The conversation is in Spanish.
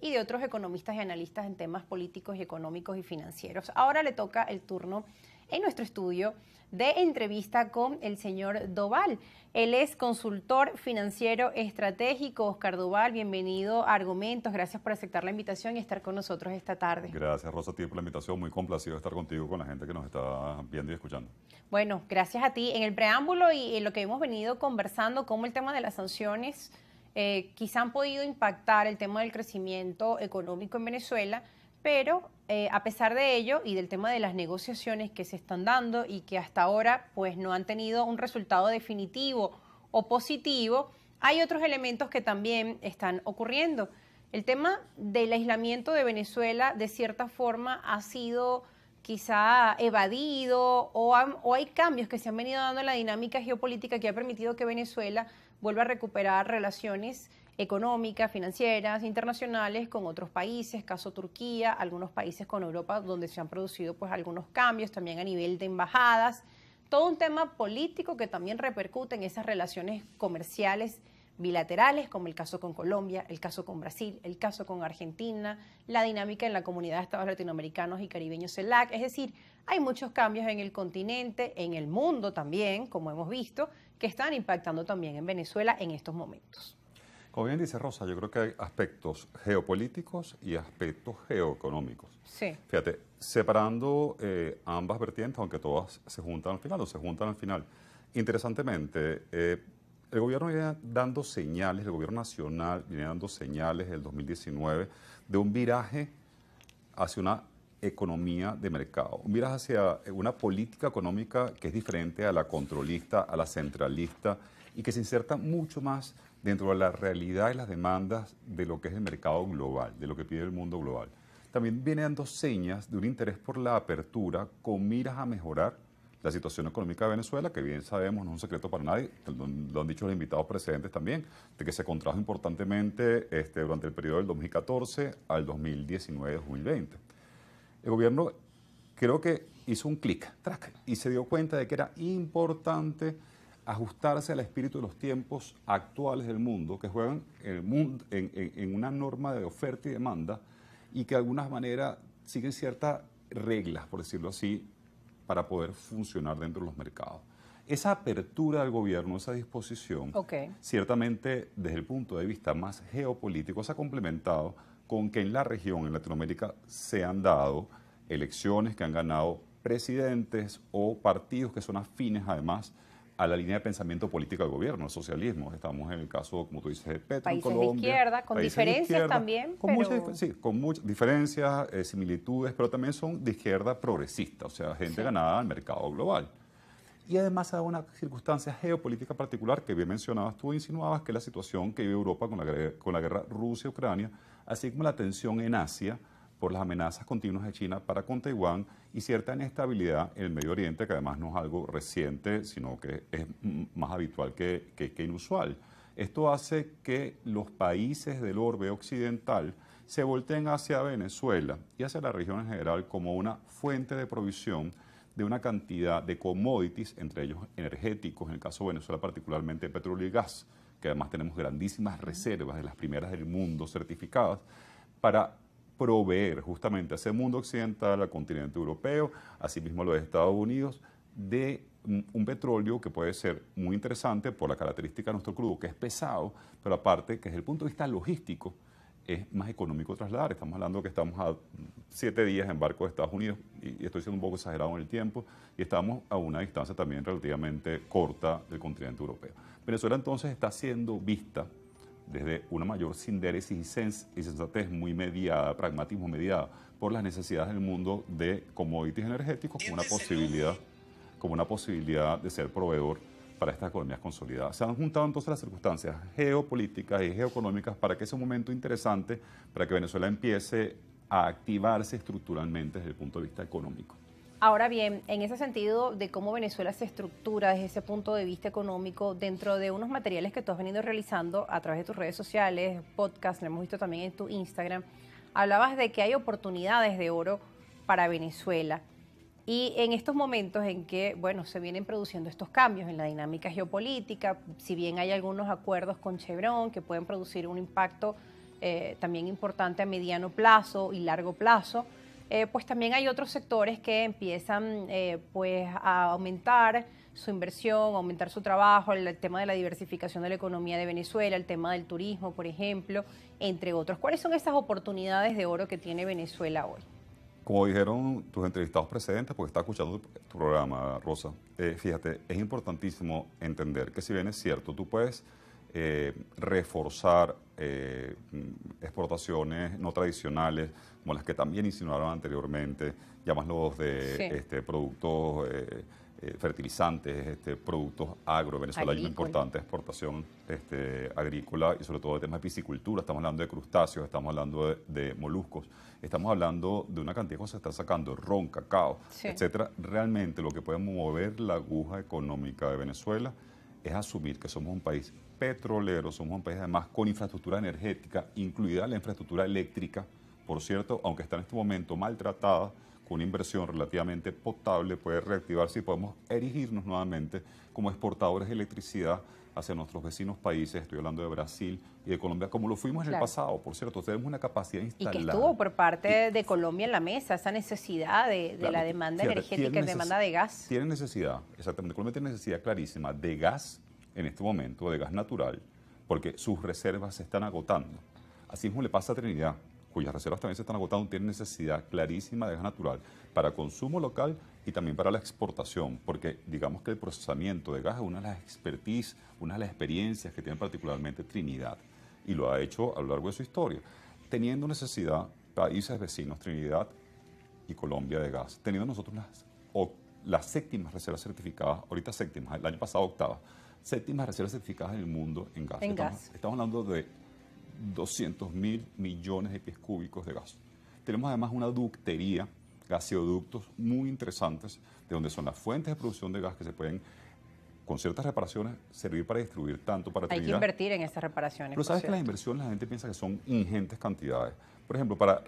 y de otros economistas y analistas en temas políticos económicos y financieros. Ahora le toca el turno en nuestro estudio de entrevista con el señor Doval. Él es consultor financiero estratégico. Oscar Doval, bienvenido a Argumentos. Gracias por aceptar la invitación y estar con nosotros esta tarde. Gracias, Rosa, por la invitación. Muy complacido estar contigo con la gente que nos está viendo y escuchando. Bueno, gracias a ti. En el preámbulo y en lo que hemos venido conversando, como el tema de las sanciones eh, quizá han podido impactar el tema del crecimiento económico en Venezuela, pero eh, a pesar de ello y del tema de las negociaciones que se están dando y que hasta ahora pues no han tenido un resultado definitivo o positivo, hay otros elementos que también están ocurriendo. El tema del aislamiento de Venezuela de cierta forma ha sido quizá evadido o, o, hay cambios que se han venido dando en la dinámica geopolítica que ha permitido que Venezuela vuelva a recuperar relaciones económicas, financieras, internacionales con otros países, caso Turquía, algunos países con Europa donde se han producido pues algunos cambios también a nivel de embajadas, todo un tema político que también repercute en esas relaciones comerciales bilaterales, como el caso con Colombia, el caso con Brasil, el caso con Argentina, la dinámica en la comunidad de estados latinoamericanos y caribeños CELAC. Es decir, hay muchos cambios en el continente, en el mundo también, como hemos visto, que están impactando también en Venezuela en estos momentos. Como bien dice Rosa, yo creo que hay aspectos geopolíticos y aspectos geoeconómicos. Sí. Fíjate, separando eh, ambas vertientes, aunque todas se juntan al final o se juntan al final. Interesantemente, eh, el gobierno viene dando señales, el gobierno nacional viene dando señales del 2019 de un viraje hacia una economía de mercado, un viraje hacia una política económica que es diferente a la controlista, a la centralista y que se inserta mucho más dentro de la realidad y las demandas de lo que es el mercado global, de lo que pide el mundo global. También viene dando señas de un interés por la apertura con miras a mejorar la situación económica de Venezuela, que bien sabemos, no es un secreto para nadie, lo han dicho los invitados precedentes también, de que se contrajo importantemente este, durante el periodo del 2014 al 2019-2020. El gobierno creo que hizo un clic, y se dio cuenta de que era importante ajustarse al espíritu de los tiempos actuales del mundo, que juegan el mundo, en, en una norma de oferta y demanda, y que de alguna manera siguen ciertas reglas, por decirlo así, para poder funcionar dentro de los mercados. Esa apertura del gobierno, esa disposición, ciertamente desde el punto de vista más geopolítico se ha complementado con que en la región, en Latinoamérica, se han dado elecciones que han ganado presidentes o partidos que son afines además a la línea de pensamiento político del gobierno, el socialismo. Estamos en el caso, como tú dices, de Petro, países Colombia, de izquierda, con diferencias también. Con muchas, sí, con muchas diferencias, eh, similitudes, pero también son de izquierda progresista, o sea, gente ganada al mercado global. Y además hay una circunstancia geopolítica particular que bien mencionabas tú, insinuabas, que la situación que vive Europa con con la guerra Rusia-Ucrania, así como la tensión en Asia, por las amenazas continuas de China para con Taiwán y cierta inestabilidad en el Medio Oriente, que además no es algo reciente, sino que es más habitual que, inusual. Esto hace que los países del orbe occidental se volteen hacia Venezuela y hacia la región en general como una fuente de provisión de una cantidad de commodities, entre ellos energéticos, en el caso de Venezuela particularmente petróleo y gas, que además tenemos grandísimas reservas de las primeras del mundo certificadas, para proveer justamente a ese mundo occidental, al continente europeo, asimismo a los Estados Unidos, de un petróleo que puede ser muy interesante por la característica de nuestro crudo, que es pesado, pero aparte que desde el punto de vista logístico es más económico trasladar. Estamos hablando que estamos a siete días en barco de Estados Unidos, y estoy siendo un poco exagerado en el tiempo, y estamos a una distancia también relativamente corta del continente europeo. Venezuela entonces está siendo vista desde una mayor sindéresis y, sensatez muy mediada, pragmatismo mediada por las necesidades del mundo de commodities energéticos como una posibilidad, como una posibilidad de ser proveedor para estas economías consolidadas. Se han juntado entonces las circunstancias geopolíticas y geoeconómicas para que ese momento interesante, para que Venezuela empiece a activarse estructuralmente desde el punto de vista económico. Ahora bien, en ese sentido de cómo Venezuela se estructura desde ese punto de vista económico, dentro de unos materiales que tú has venido realizando a través de tus redes sociales, podcast, lo hemos visto también en tu Instagram, hablabas de que hay oportunidades de oro para Venezuela. Y en estos momentos en que, bueno, se vienen produciendo estos cambios en la dinámica geopolítica, si bien hay algunos acuerdos con Chevron que pueden producir un impacto eh, también importante a mediano plazo y largo plazo, eh, pues también hay otros sectores que empiezan eh, pues a aumentar su inversión, aumentar su trabajo, el, tema de la diversificación de la economía de Venezuela, el tema del turismo, por ejemplo, entre otros. ¿Cuáles son esas oportunidades de oro que tiene Venezuela hoy? Como dijeron tus entrevistados precedentes, porque está escuchando tu, programa, Rosa, eh, fíjate, es importantísimo entender que si bien es cierto, tú puedes reforzar exportaciones no tradicionales, como las que también insinuaron anteriormente, los de este, productos eh, eh, fertilizantes, este, productos agro. Venezuela hay una importante exportación este, agrícola y sobre todo de temas de piscicultura. Estamos hablando de crustáceos, estamos hablando de, moluscos, estamos hablando de una cantidad de que se está sacando, ron, cacao, etc. etcétera. Realmente lo que puede mover la aguja económica de Venezuela es asumir que somos un país petrolero, somos un país además con infraestructura energética, incluida la infraestructura eléctrica, por cierto, aunque está en este momento maltratada con una inversión relativamente potable puede reactivarse y podemos erigirnos nuevamente como exportadores de electricidad hacia nuestros vecinos países, estoy hablando de Brasil y de Colombia, como lo fuimos en el pasado, por cierto, tenemos una capacidad instalada. Y que estuvo por parte de Colombia en la mesa, esa necesidad de, la demanda energética energética, demanda de gas. Tiene necesidad, exactamente, Colombia tiene necesidad clarísima de gas en este momento, de gas natural, porque sus reservas se están agotando. Así mismo le pasa a Trinidad cuyas reservas también se están agotando, tienen necesidad clarísima de gas natural para consumo local y también para la exportación, porque digamos que el procesamiento de gas es una de las expertise, una de las experiencias que tiene particularmente Trinidad y lo ha hecho a lo largo de su historia, teniendo necesidad países vecinos, Trinidad y Colombia de gas, teniendo nosotros las, séptimas reservas certificadas, ahorita séptimas, el año pasado octava, séptimas reservas certificadas en el mundo en gas. gas. estamos hablando de 200 mil millones de pies cúbicos de gas. Tenemos además una ductería, gaseoductos muy interesantes, de donde son las fuentes de producción de gas que se pueden con ciertas reparaciones servir para distribuir tanto para Hay que invertir en estas reparaciones. Pero sabes que las inversiones la gente piensa que son ingentes cantidades. Por ejemplo, para